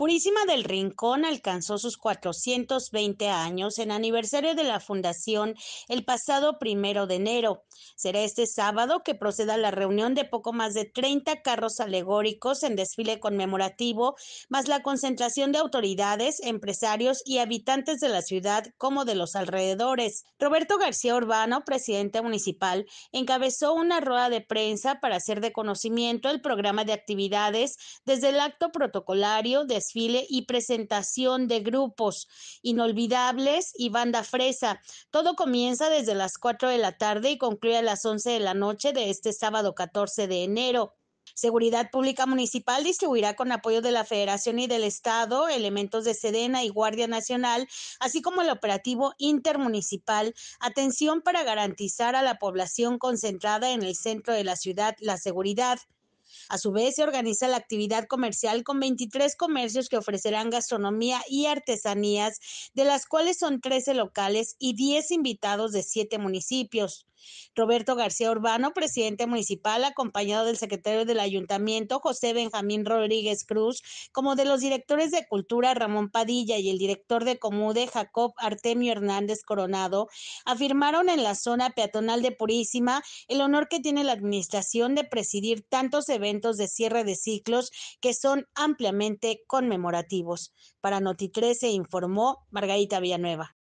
Purísima del Rincón alcanzó sus 420 años en aniversario de la fundación el pasado primero de enero. Será este sábado que proceda la reunión de poco más de 30 carros alegóricos en desfile conmemorativo, más la concentración de autoridades, empresarios y habitantes de la ciudad como de los alrededores. Roberto García Urbano, presidente municipal, encabezó una rueda de prensa para hacer de conocimiento el programa de actividades desde el acto protocolario de desfile y presentación de grupos inolvidables y banda fresa. Todo comienza desde las 4 de la tarde y concluye a las 11 de la noche de este sábado 14 de enero. Seguridad Pública Municipal distribuirá con apoyo de la Federación y del Estado elementos de Sedena y Guardia Nacional, así como el operativo intermunicipal, atención para garantizar a la población concentrada en el centro de la ciudad la seguridad. A su vez, se organiza la actividad comercial con 23 comercios que ofrecerán gastronomía y artesanías, de las cuales son 13 locales y 10 invitados de 7 municipios. Roberto García Urbano, presidente municipal, acompañado del secretario del ayuntamiento, José Benjamín Rodríguez Cruz, como de los directores de cultura, Ramón Padilla, y el director de Comude, Jacob Artemio Hernández Coronado, afirmaron en la zona peatonal de Purísima el honor que tiene la administración de presidir tantos eventos eventos de cierre de ciclos que son ampliamente conmemorativos. Para Noti 13 informó Margarita Villanueva.